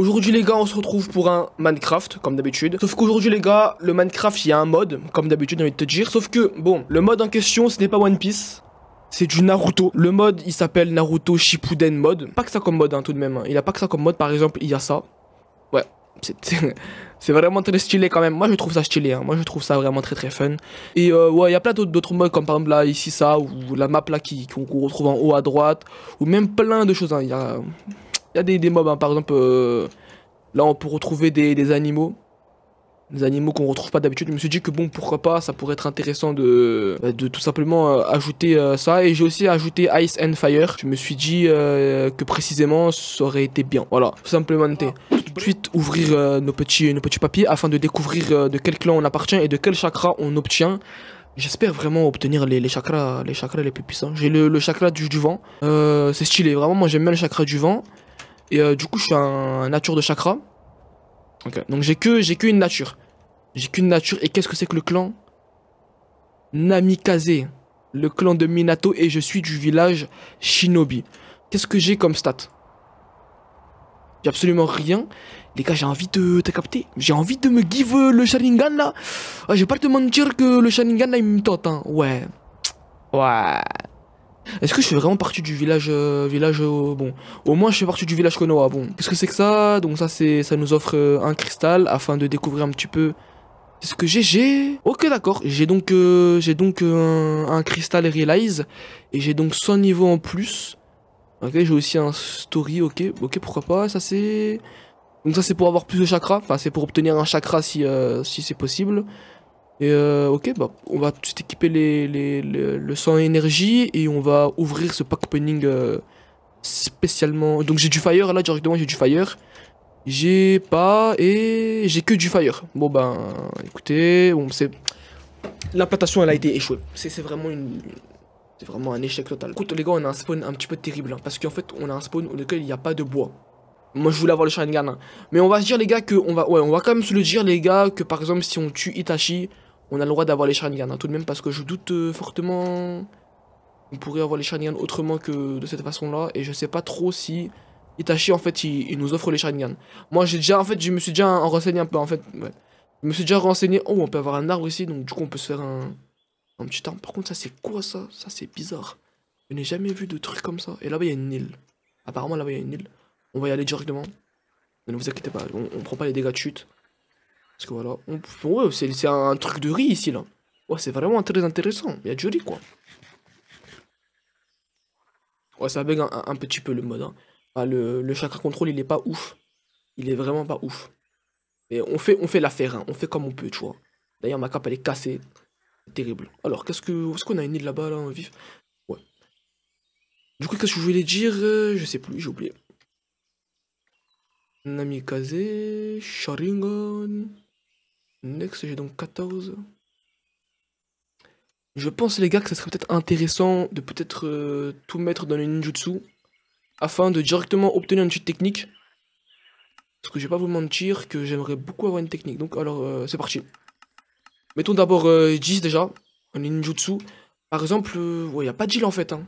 Aujourd'hui les gars on se retrouve pour un Minecraft comme d'habitude Sauf qu'aujourd'hui les gars le Minecraft il y a un mode comme d'habitude j'ai envie de te dire Sauf que bon le mode en question ce n'est pas One Piece c'est du Naruto. Le mode, il s'appelle Naruto Shippuden mode. Pas que ça comme mode, hein, tout de même. Hein. Il a pas que ça comme mode. Par exemple, il y a ça. Ouais, c'est vraiment très stylé quand même. Moi je trouve ça stylé, hein. moi je trouve ça vraiment très très fun. Et euh, ouais, il y a plein d'autres modes comme par exemple là, ici ça, ou la map là qu'on retrouve en haut à droite, ou même plein de choses. Hein. Il y a y a des, mobs, hein. par exemple, euh, là on peut retrouver des, animaux. Des animaux qu'on retrouve pas d'habitude. Je me suis dit que bon, pourquoi pas, ça pourrait être intéressant de, bah, tout simplement euh, ajouter euh, ça. Et j'ai aussi ajouté Ice and Fire. Je me suis dit que précisément, ça aurait été bien. Voilà, tout simplement. Tout de suite, ouvrir nos, petits, nos petits papiers afin de découvrir de quel clan on appartient et de quel chakra on obtient. J'espère vraiment obtenir les, chakras, les chakras les plus puissants. J'ai le, chakra du, vent. c'est stylé, vraiment, moi j'aime bien le chakra du vent. Et euh, du coup, je suis un nature de chakra. Okay. Donc j'ai que j'ai qu'une nature. J'ai qu'une nature. Et qu'est-ce que c'est que le clan Namikaze. Le clan de Minato et je suis du village Shinobi. Qu'est-ce que j'ai comme stat J'ai absolument rien. Les gars, j'ai envie de te capter. J'ai envie de me give le Sharingan là. Ah, je vais pas te mentir que le Sharingan là il me tente. Hein. Ouais. Ouais. Est-ce que je suis vraiment partie du village, euh, village euh, bon, au moins je fais partie du village Konoha. Bon, qu'est-ce que c'est que ça Donc ça, c'est, ça nous offre euh, un cristal afin de découvrir un petit peu. ce que j'ai, j'ai. Ok, d'accord. J'ai donc, j'ai donc un, cristal Realize et j'ai donc 100 niveaux en plus. Ok, j'ai aussi un story. Ok, ok, pourquoi pas. Ça c'est. Donc ça c'est pour avoir plus de chakras. Enfin, c'est pour obtenir un chakra si, si c'est possible. Et euh, ok, bah, on va tout équiper les, les, le sang énergie et on va ouvrir ce pack opening euh, spécialement. Donc j'ai du fire là directement, j'ai du fire. J'ai pas et j'ai que du fire. Bon ben écoutez, bon, c'est l'implantation elle a été échouée. C'est vraiment une, c'est vraiment un échec total. Écoute les gars, on a un spawn un petit peu terrible hein, parce qu'en fait on a un spawn auquel il n'y a pas de bois. Moi, je voulais avoir le Sharingan. Hein. Mais on va se dire, les gars, que on va, ouais, on va quand même se le dire, les gars, que par exemple, si on tue Itachi, on a le droit d'avoir les Sharingan, hein, tout de même, parce que je doute euh, fortement qu'on pourrait avoir les Sharingan autrement que de cette façon-là, et je sais pas trop si Itachi, en fait, il, nous offre les Sharingan. Moi, j'ai déjà, en fait, je me suis déjà en renseigné un peu, en fait, Je me suis déjà renseigné, oh, on peut avoir un arbre ici, donc du coup, on peut se faire un, un petit arbre. Par contre, ça, c'est quoi, ça Ça, c'est bizarre. Je n'ai jamais vu de truc comme ça. Et là-bas, il y a une île. Apparemment, là-bas, il y a une île. On va y aller directement. Ne vous inquiétez pas, on, on prend pas les dégâts de chute. Parce que voilà, on, c'est un truc de riz ici, là. Ouais, c'est vraiment très intéressant. Il y a du riz, quoi. Ouais, ça bug un, petit peu le mode. Hein. le, chakra contrôle, il est pas ouf. Il est vraiment pas ouf. Mais on fait, on fait l'affaire, hein. on fait comme on peut, tu vois. D'ailleurs, ma cape, elle est cassée. terrible. Alors, qu'est-ce que. Est-ce qu'on a une île là-bas, là, en vif Ouais. Du coup, qu'est-ce que je voulais dire euh, Je sais plus, j'ai oublié. Namikaze, Sharingan. Next, j'ai donc 14. Je pense, les gars, que ça serait peut-être intéressant de peut-être euh, tout mettre dans le ninjutsu afin de directement obtenir une suite technique. Parce que je vais pas vous mentir que j'aimerais beaucoup avoir une technique. Donc, alors, euh, c'est parti. Mettons d'abord J'iz euh, déjà, un ninjutsu. Par exemple, il n'y a pas de en fait. Hein.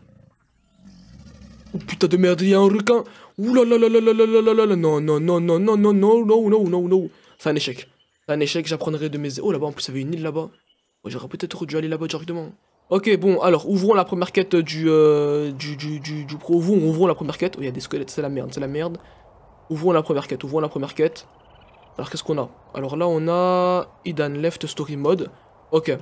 Oh putain de merde, il y a un requin. Ouh là là là là non non non non non non non non non non. C'est un échec un échec, j'apprendrai de mes... Oh là-bas, en plus, il y avait une île là-bas. J'aurais peut-être dû aller là-bas directement. Ok, bon, alors, ouvrons la première quête du... Euh, du, du, du, du pro. Ouvrons, la première quête. Oh, il y a des squelettes, c'est la merde, c'est la merde. Ouvrons la première quête, ouvrons la première quête. Alors, qu'est-ce qu'on a Alors là, on a... Idan Left Story Mode. Ok.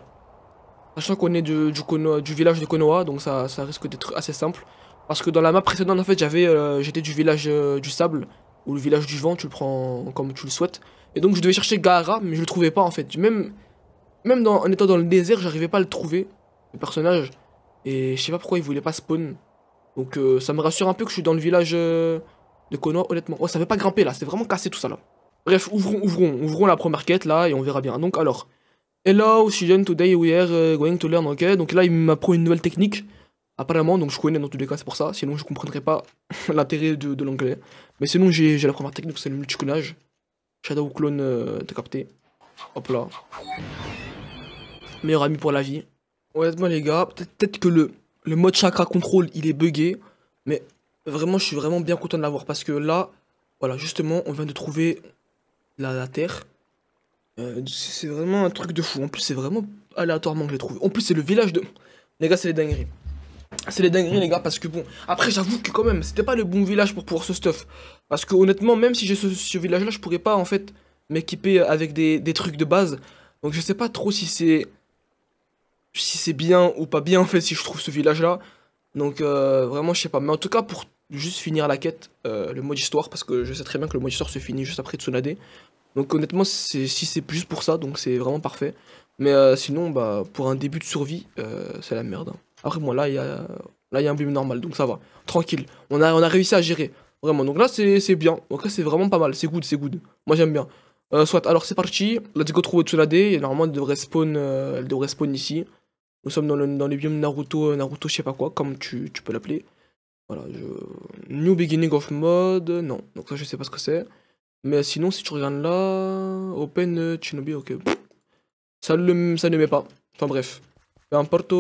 Sachant qu'on est du, du, du, village de Konoha, donc ça, ça risque d'être assez simple. Parce que dans la map précédente, en fait, j'avais, euh, j'étais du village euh, du sable, ou le village du vent, tu le prends comme tu le souhaites. Et donc je devais chercher Gaara, mais je le trouvais pas en fait. Même, même dans, en étant dans le désert, j'arrivais pas à le trouver, le personnage. Et je sais pas pourquoi il voulait pas spawn. Donc euh, ça me rassure un peu que je suis dans le village euh, de Konoha, honnêtement. Oh, ça veut pas grimper là, c'est vraiment cassé tout ça là. Bref, ouvrons, ouvrons, ouvrons la première quête là et on verra bien. Donc alors, hello student, today we are euh, going to learn, ok. Donc là, il m'apprend une nouvelle technique apparemment, donc je connais dans tous les cas, c'est pour ça, sinon je comprendrais pas l'intérêt de, de l'anglais. Mais sinon, j'ai la première technique, c'est le multicolage. Shadow Clone, euh, t'as capté. Hop là. Meilleur ami pour la vie. Honnêtement les gars, peut-être que le, le mode chakra contrôle il est buggé. Mais vraiment je suis vraiment bien content de l'avoir parce que là, voilà justement on vient de trouver la, terre. Euh, c'est vraiment un truc de fou. En plus c'est vraiment aléatoirement que je l'ai trouvé. En plus c'est le village de... Les gars c'est les dingueries. C'est les dingueries les gars parce que bon après j'avoue que quand même c'était pas le bon village pour pouvoir ce stuff parce que honnêtement même si j'ai ce, village là je pourrais pas en fait m'équiper avec des, trucs de base donc je sais pas trop si c'est si c'est bien ou pas bien en fait si je trouve ce village là donc euh, vraiment je sais pas mais en tout cas pour juste finir la quête euh, le mode histoire parce que je sais très bien que le mode histoire se finit juste après Tsunade donc honnêtement si c'est juste pour ça donc c'est vraiment parfait mais euh, sinon bah pour un début de survie c'est la merde hein. Après, moi là, il y a, là, il y a un biome normal, donc ça va. Tranquille. On a, on a réussi à gérer. Vraiment. Donc là, c'est bien. Donc c'est vraiment pas mal. C'est good, c'est good. Moi, j'aime bien. Euh, soit, alors c'est parti. Let's go trouver Tsunade. Et normalement, elle devrait spawn, euh, elle devrait spawn ici. Nous sommes dans le, dans le biome Naruto, euh, Naruto, je sais pas quoi, comme tu, tu peux l'appeler. Voilà, je... New Beginning of Mode, non. Donc ça, je sais pas ce que c'est. Mais sinon, si tu regardes là, Open Shinobi, ok. Ça, le, ça ne met pas. Enfin bref. Peu importe.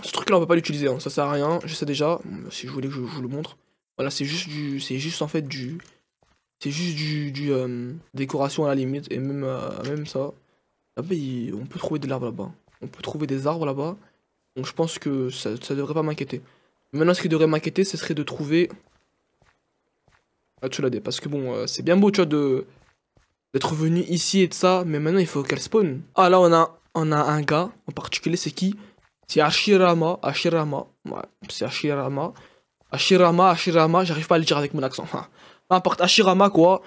Ce truc-là, on va pas l'utiliser, hein. ça sert à rien, je sais déjà. Si je voulais que je vous le montre. Voilà, c'est juste du... C'est juste, en fait, du... C'est juste du... du euh, décoration à la limite, et même, euh, même ça. Ah bah, on peut trouver de l'arbre là-bas. On peut trouver des arbres là-bas. Donc je pense que ça, devrait pas m'inquiéter. Maintenant, ce qui devrait m'inquiéter, ce serait de trouver... Ah, tu l'as dit, parce que bon, euh, c'est bien beau, tu vois, de d'être venu ici et de ça, mais maintenant il faut qu'elle spawn. Ah là on a on a un gars en particulier, c'est qui c'est Ashirama, Ashirama. Ouais, c'est Ashirama. Ashirama, Ashirama, j'arrive pas à le dire avec mon accent. Hein. Peu importe, Ashirama quoi.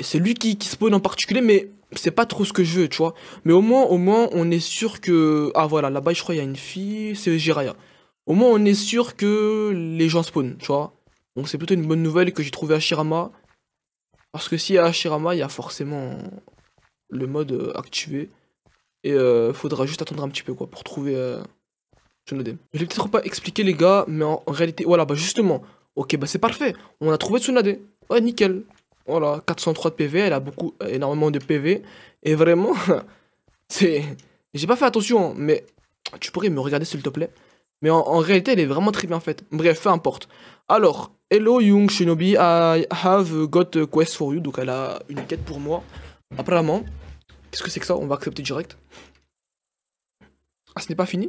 C'est lui qui, qui spawn en particulier, mais c'est pas trop ce que je veux, tu vois. Mais au moins, au moins, on est sûr que. Ah voilà, là-bas, je crois, il y a une fille, c'est Jiraya. Au moins, on est sûr que les gens spawnent, tu vois. Donc, c'est plutôt une bonne nouvelle que j'ai trouvé Ashirama. Parce que si y a Ashirama, il y a forcément le mode euh, activé. Et euh, faudra juste attendre un petit peu, quoi, pour trouver. Euh, je l'ai peut-être pas expliqué les gars, mais en, réalité, voilà, bah justement, ok, bah c'est parfait, on a trouvé Tsunade, ouais, nickel, voilà, 403 de PV, elle a beaucoup, euh, énormément de PV, et vraiment, c'est, j'ai pas fait attention, mais tu pourrais me regarder s'il te plaît, mais en, en, réalité, elle est vraiment très bien fait. bref, peu importe. Alors, hello Young Shinobi, I have got a quest for you, donc elle a une quête pour moi, apparemment, qu'est-ce que c'est que ça, on va accepter direct. Ah, ce n'est pas fini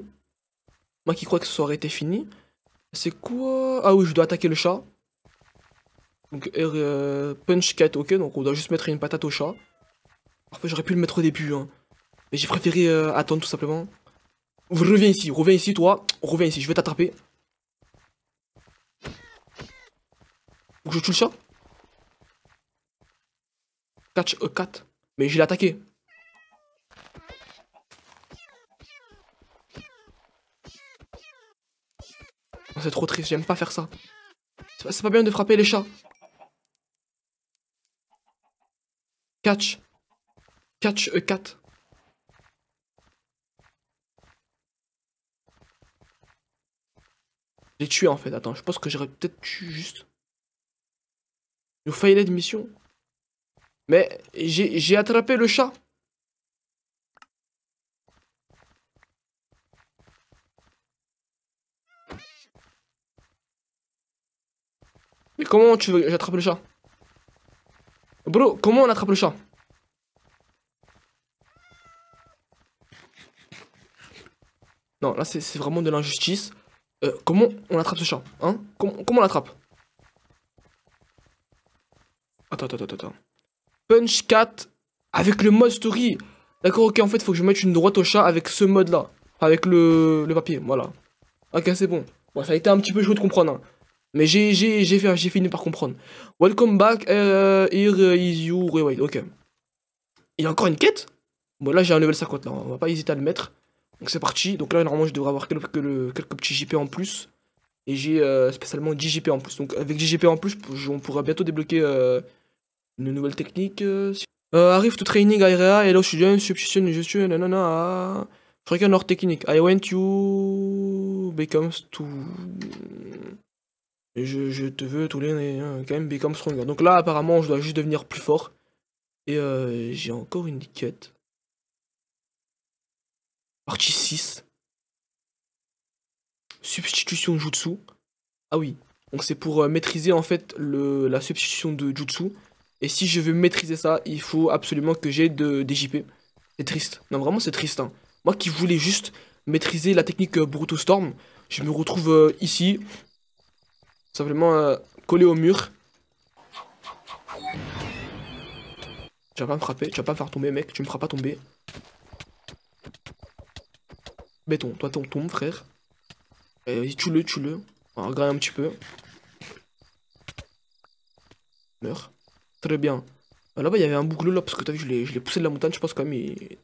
moi qui crois que ce aurait été fini. C'est quoi Ah oui, je dois attaquer le chat. Donc euh, punch cat, ok, donc on doit juste mettre une patate au chat. Parfois j'aurais pu le mettre au début, hein. Mais j'ai préféré euh, attendre tout simplement. Reviens ici, reviens ici toi, reviens ici, je vais t'attraper. que je tue le chat Catch a cat. Mais je l'ai attaqué. c'est trop triste, j'aime pas faire ça. C'est pas bien de frapper les chats. Catch. Catch a cat. J'ai tué en fait, attends, je pense que j'aurais peut-être tué juste. Nous faillait de mission. Mais j'ai attrapé le chat. Comment tu veux j'attrape le chat Bro, comment on attrape le chat Non, là c'est vraiment de l'injustice. Euh, comment on attrape ce chat Hein comment, on l'attrape Attends, attends, attends, attends. Punch cat avec le mode story. D'accord, ok, en fait, faut que je mette une droite au chat avec ce mode là. Avec le, papier, voilà. Ok, c'est bon. Bon, ça a été un petit peu chaud de comprendre. Hein. Mais j'ai, j'ai, j'ai, fini par comprendre. Welcome back, euh, here is you, ok. Il y a encore une quête Bon, là, j'ai un level 50, là, on va pas hésiter à le mettre. Donc c'est parti, donc là, normalement, je devrais avoir quelques, quelques petits JP en plus. Et j'ai euh, spécialement 10 JP en plus. Donc avec 10 JP en plus, on pourra bientôt débloquer euh, une nouvelle technique. arrive to training area, hello student, substitution, je suis, nanana... regarde leur technique. I want you becomes to je, te veux tous les hein, quand même become stronger. Donc là apparemment je dois juste devenir plus fort. Et euh, j'ai encore une quête. Partie 6. Substitution jutsu. Ah oui. Donc c'est pour euh, maîtriser en fait le, la substitution de jutsu. Et si je veux maîtriser ça, il faut absolument que j'ai de, des JP. C'est triste. Non vraiment c'est triste. Hein. Moi qui voulais juste maîtriser la technique euh, Bruto Storm, je me retrouve euh, ici simplement euh, collé au mur. Tu vas pas me frapper, tu vas pas me faire tomber, mec, tu me feras pas tomber. Béton, toi ton tombes, frère. Et eh, tue-le, tue-le. On va un petit peu. Meurs. Très bien. Euh, là-bas, il y avait un bouclot là, parce que t'as vu, je l'ai poussé de la montagne, je pense quand même. Il...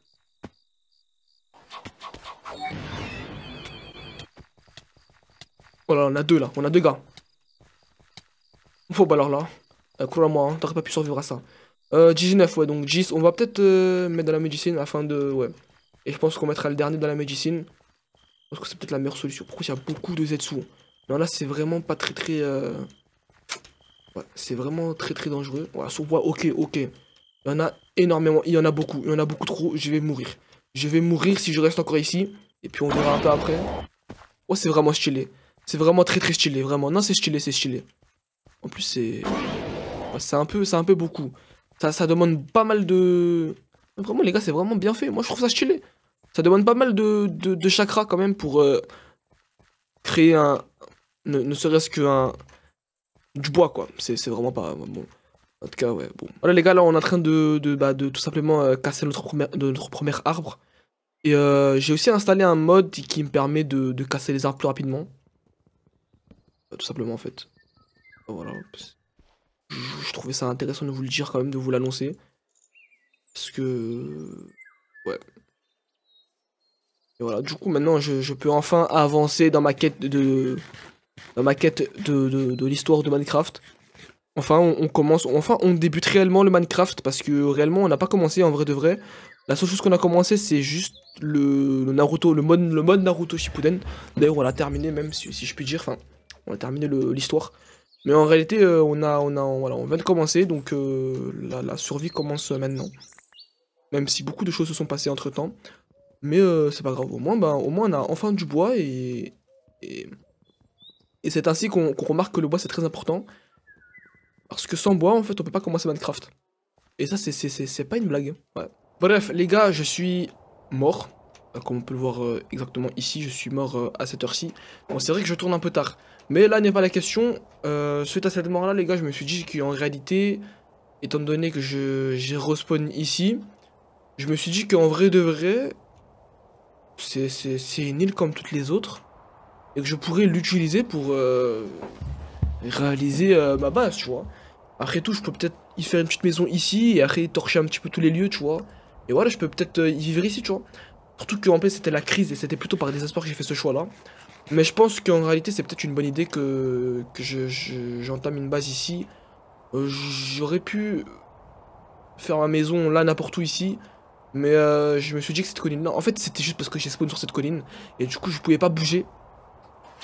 Oh là, on a deux là, on a deux gars. Bah, alors là. Euh, moi hein, t'aurais pas pu survivre à ça. Euh, 19, ouais, donc 10 on va peut-être euh, mettre dans la médecine afin de. Ouais. Et je pense qu'on mettra le dernier dans la médecine. Parce que c'est peut-être la meilleure solution. Pourquoi il y a beaucoup de Zetsu hein. Non, là, c'est vraiment pas très très. Euh, ouais, c'est vraiment très très dangereux. Ouais, sur ok, ok. Il y en a énormément, il y en a beaucoup, il y en a beaucoup trop. Je vais mourir. Je vais mourir si je reste encore ici. Et puis on verra un peu après. Oh, c'est vraiment stylé. C'est vraiment très très stylé, vraiment. Non, c'est stylé, c'est stylé. En plus, c'est... C'est un peu, un peu beaucoup. Ça, ça demande pas mal de... Vraiment, les gars, c'est vraiment bien fait. Moi, je trouve ça stylé. Ça demande pas mal de, de, chakras, quand même, pour euh, créer un... Ne, serait-ce qu'un... Du bois, quoi. C'est vraiment pas... Bon. En tout cas, ouais, bon. Voilà, les gars, là, on est en train de, de, bah, tout simplement euh, casser notre premier, notre arbre. Et euh, j'ai aussi installé un mode qui me permet de, casser les arbres plus rapidement. tout simplement, en fait. Voilà. Je trouvais ça intéressant de vous le dire quand même, de vous l'annoncer. Parce que... Euh, ouais. Et voilà, du coup maintenant je, peux enfin avancer dans ma quête de... Dans ma quête de, l'histoire de Minecraft. Enfin on, commence, enfin on débute réellement le Minecraft parce que réellement on n'a pas commencé en vrai de vrai. La seule chose qu'on a commencé c'est juste le, Naruto, le mode, le mode Naruto Shippuden. D'ailleurs on l'a terminé même si, si, je puis dire, enfin on a terminé l'histoire. Mais en réalité, euh, on, a, on, a, voilà, vient de commencer, donc euh, la, survie commence maintenant. Même si beaucoup de choses se sont passées entre temps. Mais euh, c'est pas grave, au moins, ben, au moins on a enfin du bois et. Et, c'est ainsi qu'on remarque que le bois c'est très important. Parce que sans bois, en fait, on peut pas commencer Minecraft. Et ça, c'est pas une blague. Hein. Bref, les gars, je suis mort. Euh, comme on peut le voir euh, exactement ici, je suis mort euh, à cette heure-ci. Bon, c'est vrai que je tourne un peu tard. Mais là n'est pas la question. suite à cette mort-là, les gars, je me suis dit qu'en réalité, étant donné que j'ai respawn ici, je me suis dit qu'en vrai de vrai, c'est une île comme toutes les autres. Et que je pourrais l'utiliser pour réaliser ma base, tu vois. Après tout, je peux peut-être y faire une petite maison ici et après torcher un petit peu tous les lieux, tu vois. Et voilà, je peux peut-être y vivre ici, tu vois. Surtout en fait, c'était la crise et c'était plutôt par désespoir que j'ai fait ce choix là. Mais je pense qu'en réalité c'est peut-être une bonne idée que, j'entame une base ici. Euh, j'aurais pu faire ma maison là n'importe où ici. Mais euh, je me suis dit que cette colline là, en fait c'était juste parce que j'ai spawn sur cette colline. Et du coup je pouvais pas bouger.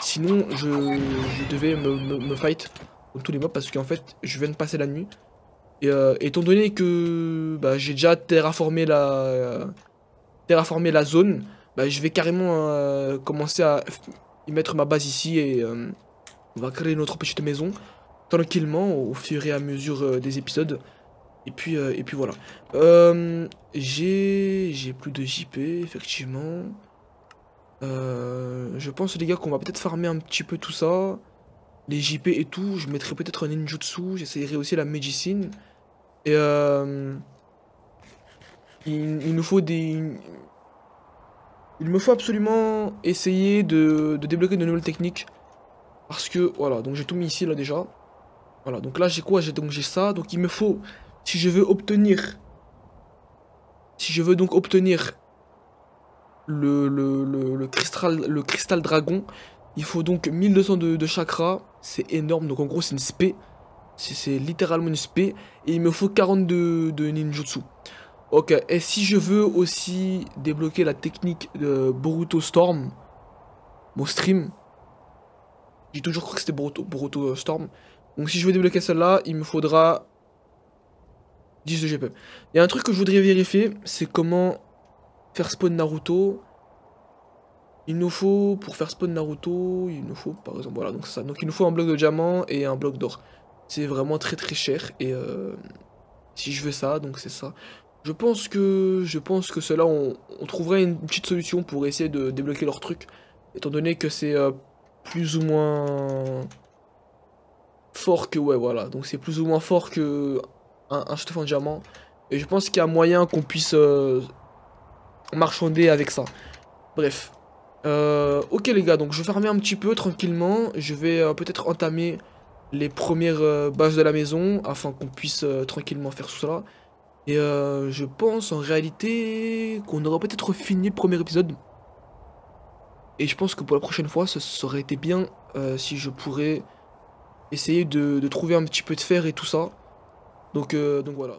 Sinon je, devais me, fight tous les mobs parce qu'en fait je viens de passer la nuit. Et euh, étant donné que bah, j'ai déjà terraformé la à former la zone, bah, je vais carrément euh, commencer à y mettre ma base ici et euh, on va créer notre petite maison tranquillement au fur et à mesure euh, des épisodes. Et puis, et puis voilà. J'ai plus de JP, effectivement. je pense, les gars, qu'on va peut-être farmer un petit peu tout ça. Les JP et tout. Je mettrai peut-être un ninjutsu. J'essayerai aussi la Medicine Et il, faut des... Il me faut absolument essayer de, débloquer de nouvelles techniques. Parce que, voilà, donc j'ai tout mis ici, là, déjà. Voilà, donc là, j'ai quoi Donc j'ai ça. Donc il me faut, si je veux obtenir... Si je veux donc obtenir le, cristal, le cristal dragon, il faut donc 1200 de, de chakra. C'est énorme, donc en gros, c'est une spé. C'est littéralement une spé. Et il me faut 42 de ninjutsu. Ok, et si je veux aussi débloquer la technique de Boruto Storm, mon stream, j'ai toujours cru que c'était Boruto, Boruto, Storm. Donc si je veux débloquer celle-là, il me faudra 10 de GP. Il y a un truc que je voudrais vérifier, c'est comment faire spawn Naruto. Il nous faut, pour faire spawn Naruto, il nous faut, par exemple, voilà, donc ça. Donc il nous faut un bloc de diamant et un bloc d'or. C'est vraiment très très cher et euh, si je veux ça, donc c'est ça. Je pense que, je pense que cela, on, trouverait une petite solution pour essayer de débloquer leur truc, étant donné que c'est euh, plus ou moins fort que, ouais, voilà, donc c'est plus ou moins fort que un, stuff en diamant, et je pense qu'il y a moyen qu'on puisse euh, marchander avec ça. Bref. Euh, ok les gars, donc je vais fermer un petit peu tranquillement, je vais peut-être entamer les premières bases de la maison, afin qu'on puisse tranquillement faire tout cela. Et euh, je pense en réalité qu'on aura peut-être fini le premier épisode. Et je pense que pour la prochaine fois, ça, aurait été bien euh, si je pourrais essayer de, trouver un petit peu de fer et tout ça. Donc, euh, donc voilà.